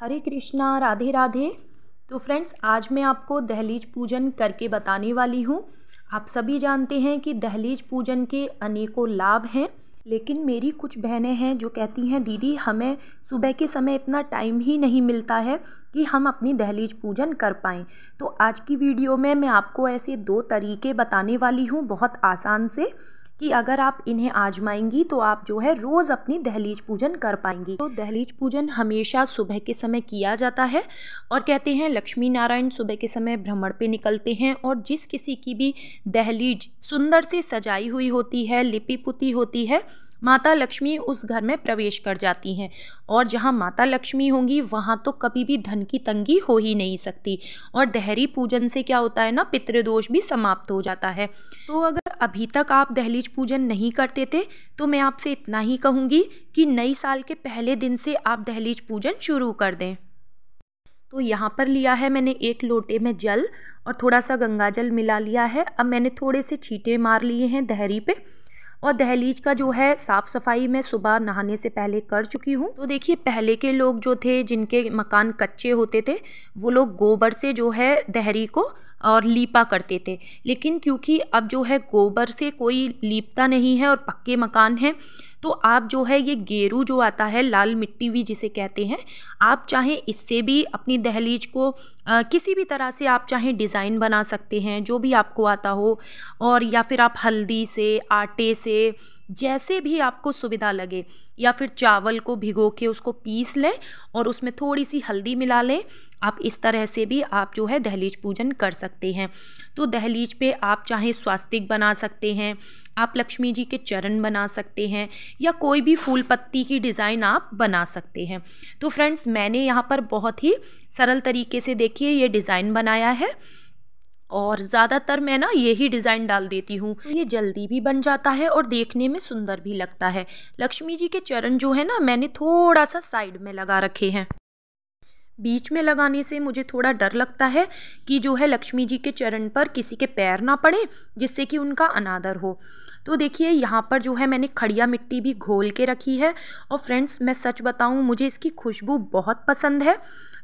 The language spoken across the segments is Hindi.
हरे कृष्णा राधे राधे तो फ्रेंड्स आज मैं आपको दहलीज पूजन करके बताने वाली हूँ आप सभी जानते हैं कि दहलीज पूजन के अनेकों लाभ हैं लेकिन मेरी कुछ बहनें हैं जो कहती हैं दीदी हमें सुबह के समय इतना टाइम ही नहीं मिलता है कि हम अपनी दहलीज पूजन कर पाएँ तो आज की वीडियो में मैं आपको ऐसे दो तरीके बताने वाली हूँ बहुत आसान से कि अगर आप इन्हें आजमाएंगी तो आप जो है रोज़ अपनी दहलीज पूजन कर पाएंगी तो दहलीज पूजन हमेशा सुबह के समय किया जाता है और कहते हैं लक्ष्मी नारायण सुबह के समय भ्रमण पे निकलते हैं और जिस किसी की भी दहलीज सुंदर से सजाई हुई होती है लिपि पुती होती है माता लक्ष्मी उस घर में प्रवेश कर जाती हैं और जहाँ माता लक्ष्मी होंगी वहाँ तो कभी भी धन की तंगी हो ही नहीं सकती और दहरी पूजन से क्या होता है ना पितृदोष भी समाप्त हो जाता है तो अगर अभी तक आप दहलीज पूजन नहीं करते थे तो मैं आपसे इतना ही कहूँगी कि नई साल के पहले दिन से आप दहलीज पूजन शुरू कर दें तो यहाँ पर लिया है मैंने एक लोटे में जल और थोड़ा सा गंगा जल मिला लिया है अब मैंने थोड़े से छीटे मार लिए हैं दहरी पर और दहलीज का जो है साफ़ सफाई मैं सुबह नहाने से पहले कर चुकी हूँ तो देखिए पहले के लोग जो थे जिनके मकान कच्चे होते थे वो लोग गोबर से जो है दहरी को और लीपा करते थे लेकिन क्योंकि अब जो है गोबर से कोई लीपता नहीं है और पक्के मकान हैं तो आप जो है ये गेरू जो आता है लाल मिट्टी भी जिसे कहते हैं आप चाहें इससे भी अपनी दहलीज को आ, किसी भी तरह से आप चाहें डिज़ाइन बना सकते हैं जो भी आपको आता हो और या फिर आप हल्दी से आटे से जैसे भी आपको सुविधा लगे या फिर चावल को भिगो के उसको पीस लें और उसमें थोड़ी सी हल्दी मिला लें आप इस तरह से भी आप जो है दहलीज पूजन कर सकते हैं तो दहलीज पे आप चाहे स्वास्तिक बना सकते हैं आप लक्ष्मी जी के चरण बना सकते हैं या कोई भी फूल पत्ती की डिज़ाइन आप बना सकते हैं तो फ्रेंड्स मैंने यहाँ पर बहुत ही सरल तरीके से देखिए ये डिज़ाइन बनाया है और ज़्यादातर मैं ना यही डिज़ाइन डाल देती हूँ ये जल्दी भी बन जाता है और देखने में सुंदर भी लगता है लक्ष्मी जी के चरण जो है ना मैंने थोड़ा सा साइड में लगा रखे हैं बीच में लगाने से मुझे थोड़ा डर लगता है कि जो है लक्ष्मी जी के चरण पर किसी के पैर ना पड़े जिससे कि उनका अनादर हो तो देखिए यहाँ पर जो है मैंने खड़िया मिट्टी भी घोल के रखी है और फ्रेंड्स मैं सच बताऊँ मुझे इसकी खुशबू बहुत पसंद है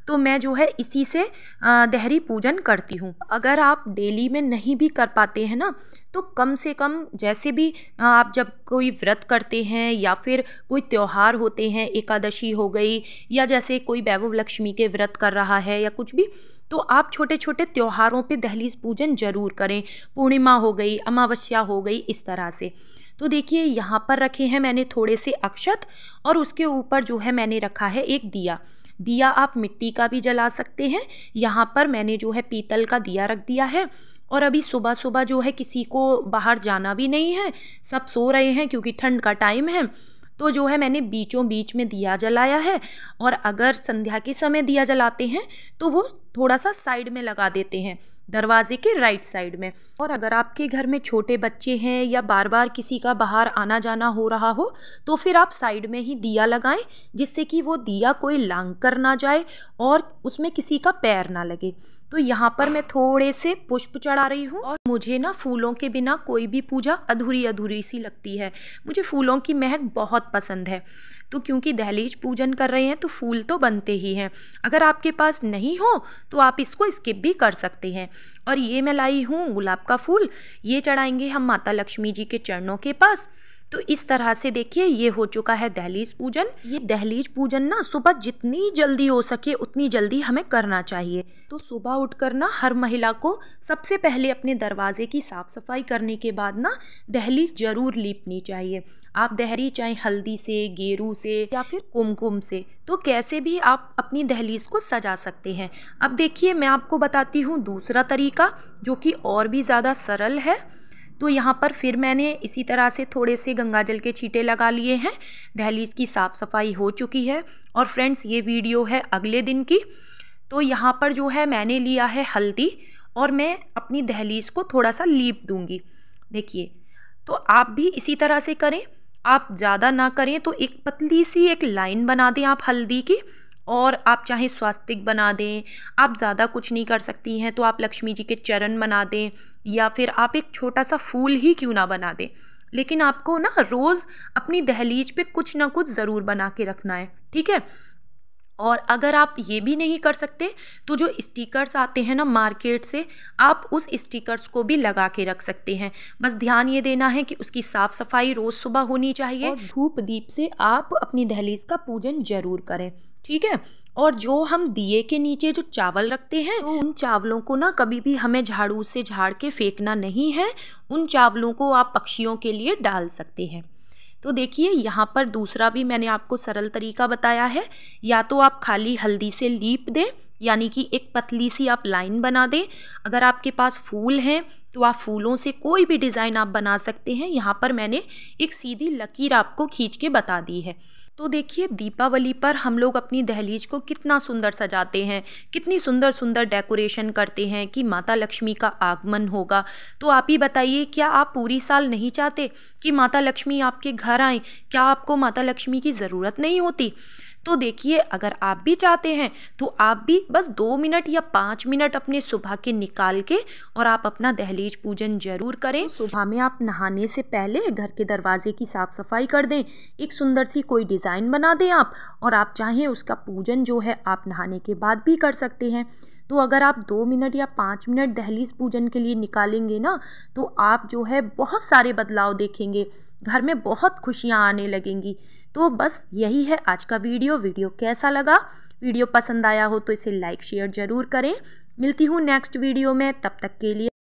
तो मैं जो है इसी से दहरी पूजन करती हूँ अगर आप डेली में नहीं भी कर पाते हैं ना तो कम से कम जैसे भी आप जब कोई व्रत करते हैं या फिर कोई त्यौहार होते हैं एकादशी हो गई या जैसे कोई वैभव लक्ष्मी के व्रत कर रहा है या कुछ भी तो आप छोटे छोटे त्योहारों पे दहलीज पूजन ज़रूर करें पूर्णिमा हो गई अमावस्या हो गई इस तरह से तो देखिए यहाँ पर रखे हैं मैंने थोड़े से अक्षत और उसके ऊपर जो है मैंने रखा है एक दिया दिया आप मिट्टी का भी जला सकते हैं यहाँ पर मैंने जो है पीतल का दिया रख दिया है और अभी सुबह सुबह जो है किसी को बाहर जाना भी नहीं है सब सो रहे हैं क्योंकि ठंड का टाइम है तो जो है मैंने बीचों बीच में दिया जलाया है और अगर संध्या के समय दिया जलाते हैं तो वो थोड़ा सा साइड में लगा देते हैं दरवाजे के राइट साइड में और अगर आपके घर में छोटे बच्चे हैं या बार बार किसी का बाहर आना जाना हो रहा हो तो फिर आप साइड में ही दिया लगाएं जिससे कि वो दिया कोई लांग कर ना जाए और उसमें किसी का पैर ना लगे तो यहाँ पर मैं थोड़े से पुष्प चढ़ा रही हूँ और मुझे ना फूलों के बिना कोई भी पूजा अधूरी अधूरी सी लगती है मुझे फूलों की महक बहुत पसंद है तो क्योंकि दहलीज पूजन कर रहे हैं तो फूल तो बनते ही हैं अगर आपके पास नहीं हो तो आप इसको स्किप भी कर सकते हैं और ये मैं लाई हूँ गुलाब का फूल ये चढ़ाएंगे हम माता लक्ष्मी जी के चरणों के पास तो इस तरह से देखिए ये हो चुका है दहलीज पूजन ये दहलीज पूजन ना सुबह जितनी जल्दी हो सके उतनी जल्दी हमें करना चाहिए तो सुबह उठ कर ना हर महिला को सबसे पहले अपने दरवाजे की साफ़ सफाई करने के बाद ना दहलीज ज़रूर लीपनी चाहिए आप दहरी चाहे हल्दी से गेरू से या फिर कुमकुम से तो कैसे भी आप अपनी दहलीज को सजा सकते हैं अब देखिए मैं आपको बताती हूँ दूसरा तरीका जो कि और भी ज़्यादा सरल है तो यहाँ पर फिर मैंने इसी तरह से थोड़े से गंगा जल के छींटे लगा लिए हैं दहलीज की साफ़ सफाई हो चुकी है और फ्रेंड्स ये वीडियो है अगले दिन की तो यहाँ पर जो है मैंने लिया है हल्दी और मैं अपनी दहलीज को थोड़ा सा लीप दूँगी देखिए तो आप भी इसी तरह से करें आप ज़्यादा ना करें तो एक पतली सी एक लाइन बना दें आप हल्दी की और आप चाहे स्वास्तिक बना दें आप ज़्यादा कुछ नहीं कर सकती हैं तो आप लक्ष्मी जी के चरण बना दें या फिर आप एक छोटा सा फूल ही क्यों ना बना दें लेकिन आपको ना रोज़ अपनी दहलीज पे कुछ ना कुछ ज़रूर बना के रखना है ठीक है और अगर आप ये भी नहीं कर सकते तो जो स्टिकर्स आते हैं ना मार्केट से आप उस स्टिकर्स को भी लगा के रख सकते हैं बस ध्यान ये देना है कि उसकी साफ़ सफाई रोज़ सुबह होनी चाहिए धूप दीप से आप अपनी दहलीज का पूजन ज़रूर करें ठीक है और जो हम दिए के नीचे जो चावल रखते हैं तो उन चावलों को ना कभी भी हमें झाड़ू से झाड़ के फेंकना नहीं है उन चावलों को आप पक्षियों के लिए डाल सकते हैं तो देखिए यहाँ पर दूसरा भी मैंने आपको सरल तरीका बताया है या तो आप खाली हल्दी से लीप दें यानी कि एक पतली सी आप लाइन बना दें अगर आपके पास फूल हैं तो आप फूलों से कोई भी डिज़ाइन आप बना सकते हैं यहाँ पर मैंने एक सीधी लकीर आपको खींच के बता दी है तो देखिए दीपावली पर हम लोग अपनी दहलीज को कितना सुंदर सजाते हैं कितनी सुंदर सुंदर डेकोरेशन करते हैं कि माता लक्ष्मी का आगमन होगा तो आप ही बताइए क्या आप पूरी साल नहीं चाहते कि माता लक्ष्मी आपके घर आए क्या आपको माता लक्ष्मी की ज़रूरत नहीं होती तो देखिए अगर आप भी चाहते हैं तो आप भी बस दो मिनट या पाँच मिनट अपने सुबह के निकाल के और आप अपना दहलीज पूजन जरूर करें सुबह में आप नहाने से पहले घर के दरवाजे की साफ़ सफाई कर दें एक सुंदर सी कोई डिज़ाइन डिज़ाइन बना दें आप और आप चाहें उसका पूजन जो है आप नहाने के बाद भी कर सकते हैं तो अगर आप दो मिनट या पाँच मिनट दहलीज पूजन के लिए निकालेंगे ना तो आप जो है बहुत सारे बदलाव देखेंगे घर में बहुत खुशियाँ आने लगेंगी तो बस यही है आज का वीडियो वीडियो कैसा लगा वीडियो पसंद आया हो तो इसे लाइक शेयर ज़रूर करें मिलती हूँ नेक्स्ट वीडियो में तब तक के लिए